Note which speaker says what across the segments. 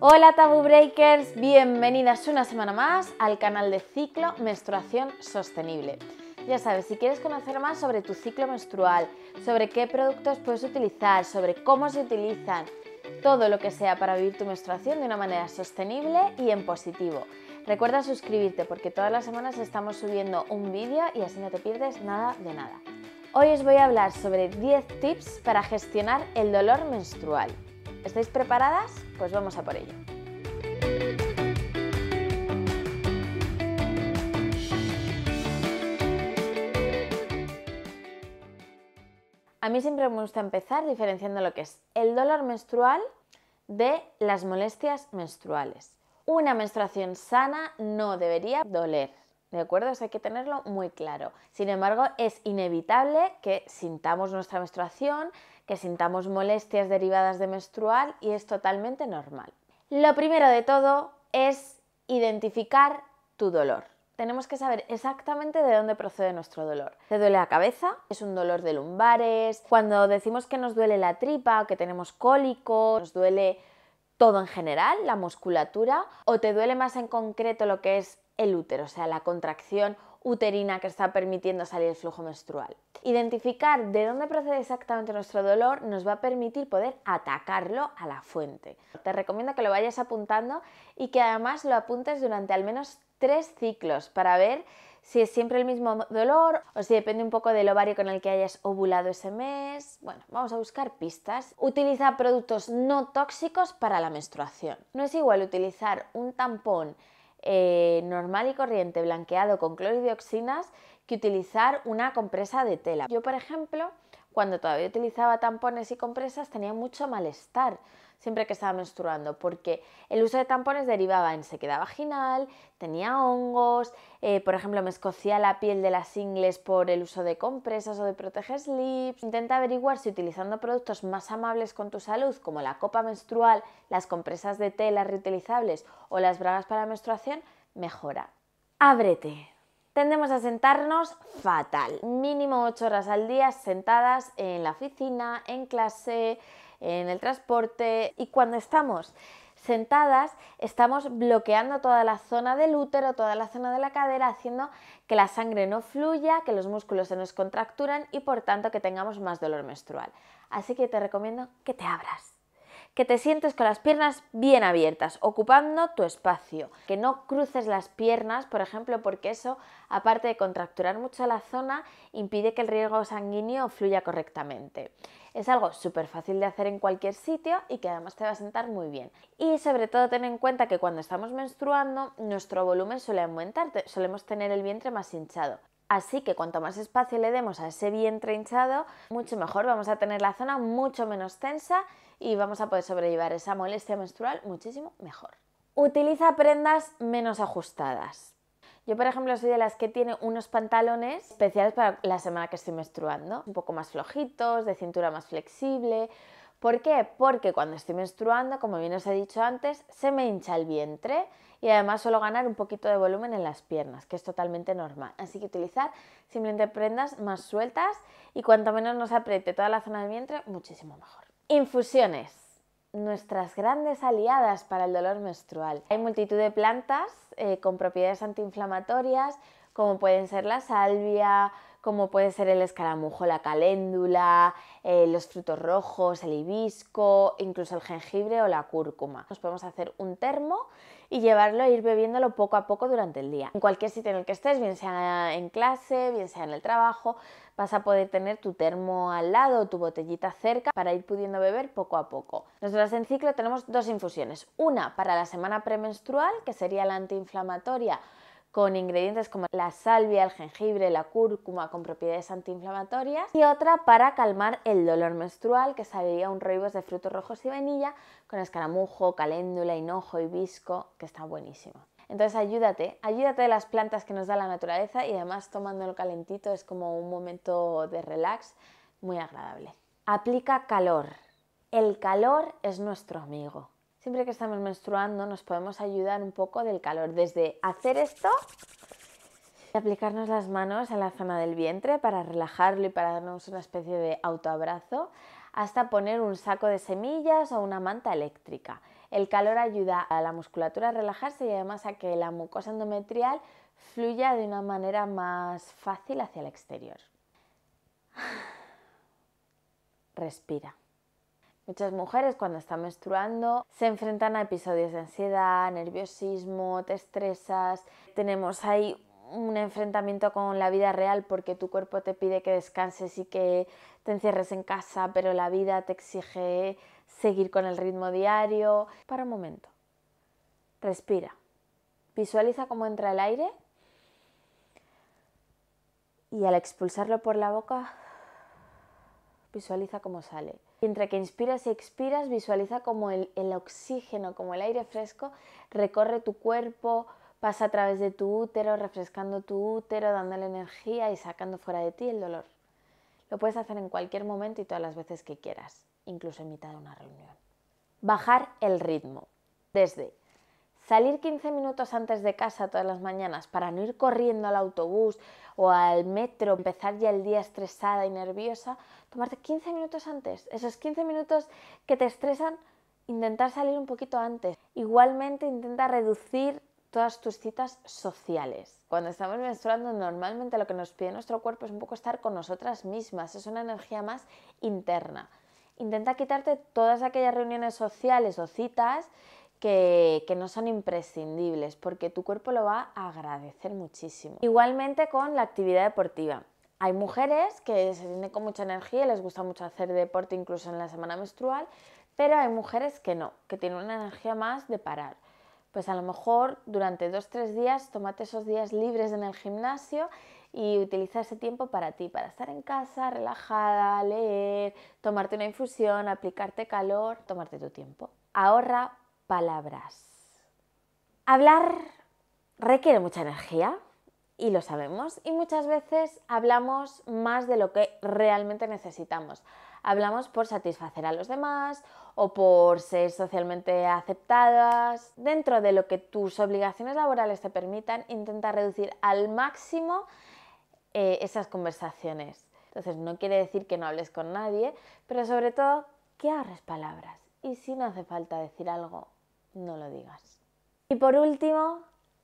Speaker 1: Hola Tabu Breakers, bienvenidas una semana más al canal de Ciclo Menstruación Sostenible. Ya sabes, si quieres conocer más sobre tu ciclo menstrual, sobre qué productos puedes utilizar, sobre cómo se utilizan, todo lo que sea para vivir tu menstruación de una manera sostenible y en positivo. Recuerda suscribirte porque todas las semanas estamos subiendo un vídeo y así no te pierdes nada de nada. Hoy os voy a hablar sobre 10 tips para gestionar el dolor menstrual. ¿Estáis preparadas? Pues vamos a por ello. A mí siempre me gusta empezar diferenciando lo que es el dolor menstrual de las molestias menstruales. Una menstruación sana no debería doler, ¿De acuerdo? Eso hay que tenerlo muy claro. Sin embargo, es inevitable que sintamos nuestra menstruación, que sintamos molestias derivadas de menstrual y es totalmente normal. Lo primero de todo es identificar tu dolor. Tenemos que saber exactamente de dónde procede nuestro dolor. ¿Te duele la cabeza? ¿Es un dolor de lumbares? Cuando decimos que nos duele la tripa, que tenemos cólico, nos duele todo en general, la musculatura, o te duele más en concreto lo que es el útero, o sea, la contracción uterina que está permitiendo salir el flujo menstrual. Identificar de dónde procede exactamente nuestro dolor nos va a permitir poder atacarlo a la fuente. Te recomiendo que lo vayas apuntando y que además lo apuntes durante al menos tres ciclos para ver si es siempre el mismo dolor o si depende un poco del ovario con el que hayas ovulado ese mes. Bueno, vamos a buscar pistas. Utiliza productos no tóxicos para la menstruación. No es igual utilizar un tampón eh, normal y corriente blanqueado con cloridioxinas que utilizar una compresa de tela. Yo, por ejemplo, cuando todavía utilizaba tampones y compresas tenía mucho malestar siempre que estaba menstruando, porque el uso de tampones derivaba en sequedad vaginal, tenía hongos, eh, por ejemplo, me escocía la piel de las ingles por el uso de compresas o de proteger slips. Intenta averiguar si utilizando productos más amables con tu salud, como la copa menstrual, las compresas de tela reutilizables o las bragas para menstruación, mejora. Ábrete. Tendemos a sentarnos fatal. Mínimo 8 horas al día sentadas en la oficina, en clase, en el transporte y cuando estamos sentadas estamos bloqueando toda la zona del útero, toda la zona de la cadera, haciendo que la sangre no fluya, que los músculos se nos contracturan y por tanto que tengamos más dolor menstrual. Así que te recomiendo que te abras que te sientes con las piernas bien abiertas, ocupando tu espacio, que no cruces las piernas, por ejemplo, porque eso, aparte de contracturar mucho la zona, impide que el riego sanguíneo fluya correctamente. Es algo súper fácil de hacer en cualquier sitio y que además te va a sentar muy bien. Y sobre todo ten en cuenta que cuando estamos menstruando nuestro volumen suele aumentar, solemos tener el vientre más hinchado. Así que cuanto más espacio le demos a ese vientre hinchado, mucho mejor. Vamos a tener la zona mucho menos tensa y vamos a poder sobrellevar esa molestia menstrual muchísimo mejor. Utiliza prendas menos ajustadas. Yo, por ejemplo, soy de las que tiene unos pantalones especiales para la semana que estoy menstruando, un poco más flojitos, de cintura más flexible, ¿Por qué? Porque cuando estoy menstruando, como bien os he dicho antes, se me hincha el vientre y además suelo ganar un poquito de volumen en las piernas, que es totalmente normal. Así que utilizar simplemente prendas más sueltas y cuanto menos nos apriete toda la zona del vientre, muchísimo mejor. Infusiones. Nuestras grandes aliadas para el dolor menstrual. Hay multitud de plantas eh, con propiedades antiinflamatorias, como pueden ser la salvia, como puede ser el escaramujo, la caléndula, eh, los frutos rojos, el hibisco, incluso el jengibre o la cúrcuma. Nos podemos hacer un termo y llevarlo e ir bebiéndolo poco a poco durante el día. En cualquier sitio en el que estés, bien sea en clase, bien sea en el trabajo, vas a poder tener tu termo al lado, tu botellita cerca para ir pudiendo beber poco a poco. Nosotras en ciclo tenemos dos infusiones, una para la semana premenstrual, que sería la antiinflamatoria con ingredientes como la salvia, el jengibre, la cúrcuma con propiedades antiinflamatorias y otra para calmar el dolor menstrual que sería un roibos de frutos rojos y vainilla con escaramujo, caléndula, hinojo, hibisco, que está buenísimo. Entonces ayúdate, ayúdate de las plantas que nos da la naturaleza y además tomándolo calentito es como un momento de relax muy agradable. Aplica calor. El calor es nuestro amigo siempre que estamos menstruando nos podemos ayudar un poco del calor, desde hacer esto, aplicarnos las manos a la zona del vientre para relajarlo y para darnos una especie de autoabrazo, hasta poner un saco de semillas o una manta eléctrica. El calor ayuda a la musculatura a relajarse y además a que la mucosa endometrial fluya de una manera más fácil hacia el exterior. Respira. Muchas mujeres cuando están menstruando se enfrentan a episodios de ansiedad, nerviosismo, te estresas. Tenemos ahí un enfrentamiento con la vida real porque tu cuerpo te pide que descanses y que te encierres en casa, pero la vida te exige seguir con el ritmo diario. Para un momento. Respira. Visualiza cómo entra el aire y al expulsarlo por la boca, visualiza cómo sale. Mientras que inspiras y expiras, visualiza como el, el oxígeno, como el aire fresco, recorre tu cuerpo, pasa a través de tu útero, refrescando tu útero, dándole energía y sacando fuera de ti el dolor. Lo puedes hacer en cualquier momento y todas las veces que quieras, incluso en mitad de una reunión. Bajar el ritmo. Desde salir 15 minutos antes de casa todas las mañanas para no ir corriendo al autobús o al metro, empezar ya el día estresada y nerviosa, tomarte 15 minutos antes, esos 15 minutos que te estresan, intentar salir un poquito antes. Igualmente intenta reducir todas tus citas sociales. Cuando estamos menstruando normalmente lo que nos pide nuestro cuerpo es un poco estar con nosotras mismas, es una energía más interna. Intenta quitarte todas aquellas reuniones sociales o citas que, que, no son imprescindibles, porque tu cuerpo lo va a agradecer muchísimo. Igualmente con la actividad deportiva hay mujeres que se tienen con mucha energía y les gusta mucho hacer deporte incluso en la semana menstrual, pero hay mujeres que no, que tienen una energía más de parar. Pues a lo mejor durante dos, tres días, tómate esos días libres en el gimnasio y utiliza ese tiempo para ti, para estar en casa, relajada, leer, tomarte una infusión, aplicarte calor, tomarte tu tiempo. Ahorra palabras. Hablar requiere mucha energía, y lo sabemos. Y muchas veces hablamos más de lo que realmente necesitamos. Hablamos por satisfacer a los demás o por ser socialmente aceptadas. Dentro de lo que tus obligaciones laborales te permitan, intenta reducir al máximo eh, esas conversaciones. Entonces no quiere decir que no hables con nadie, pero sobre todo que ahorres palabras. Y si no hace falta decir algo, no lo digas. Y por último,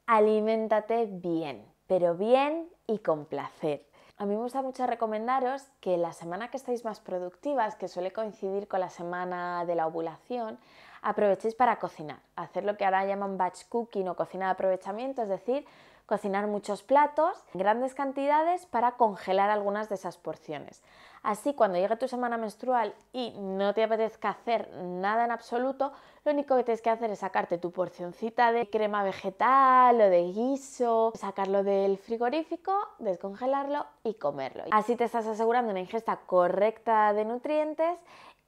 Speaker 1: aliméntate bien pero bien y con placer. A mí me gusta mucho recomendaros que la semana que estáis más productivas, que suele coincidir con la semana de la ovulación, aprovechéis para cocinar, hacer lo que ahora llaman batch cooking o cocina de aprovechamiento, es decir, cocinar muchos platos, grandes cantidades para congelar algunas de esas porciones. Así, cuando llegue tu semana menstrual y no te apetezca hacer nada en absoluto, lo único que tienes que hacer es sacarte tu porcioncita de crema vegetal o de guiso, sacarlo del frigorífico, descongelarlo y comerlo. Así te estás asegurando una ingesta correcta de nutrientes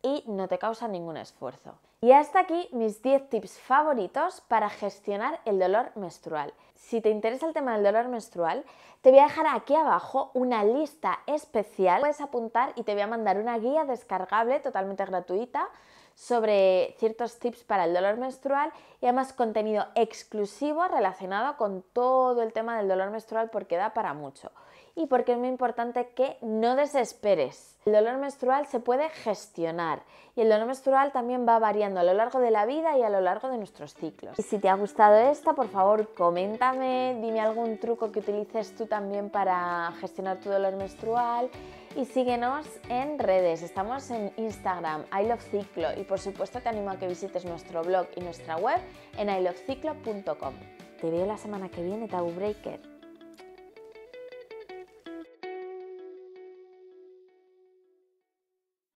Speaker 1: y no te causa ningún esfuerzo. Y hasta aquí mis 10 tips favoritos para gestionar el dolor menstrual si te interesa el tema del dolor menstrual, te voy a dejar aquí abajo una lista especial. Puedes apuntar y te voy a mandar una guía descargable totalmente gratuita sobre ciertos tips para el dolor menstrual y además contenido exclusivo relacionado con todo el tema del dolor menstrual porque da para mucho y porque es muy importante que no desesperes. El dolor menstrual se puede gestionar y el dolor menstrual también va variando a lo largo de la vida y a lo largo de nuestros ciclos. Y si te ha gustado esta, por favor, coméntame, dime algún truco que utilices tú también para gestionar tu dolor menstrual y síguenos en redes. Estamos en Instagram, I Love y por supuesto te animo a que visites nuestro blog y nuestra web en iloveciclo.com. Te veo la semana que viene, Tabu Breaker.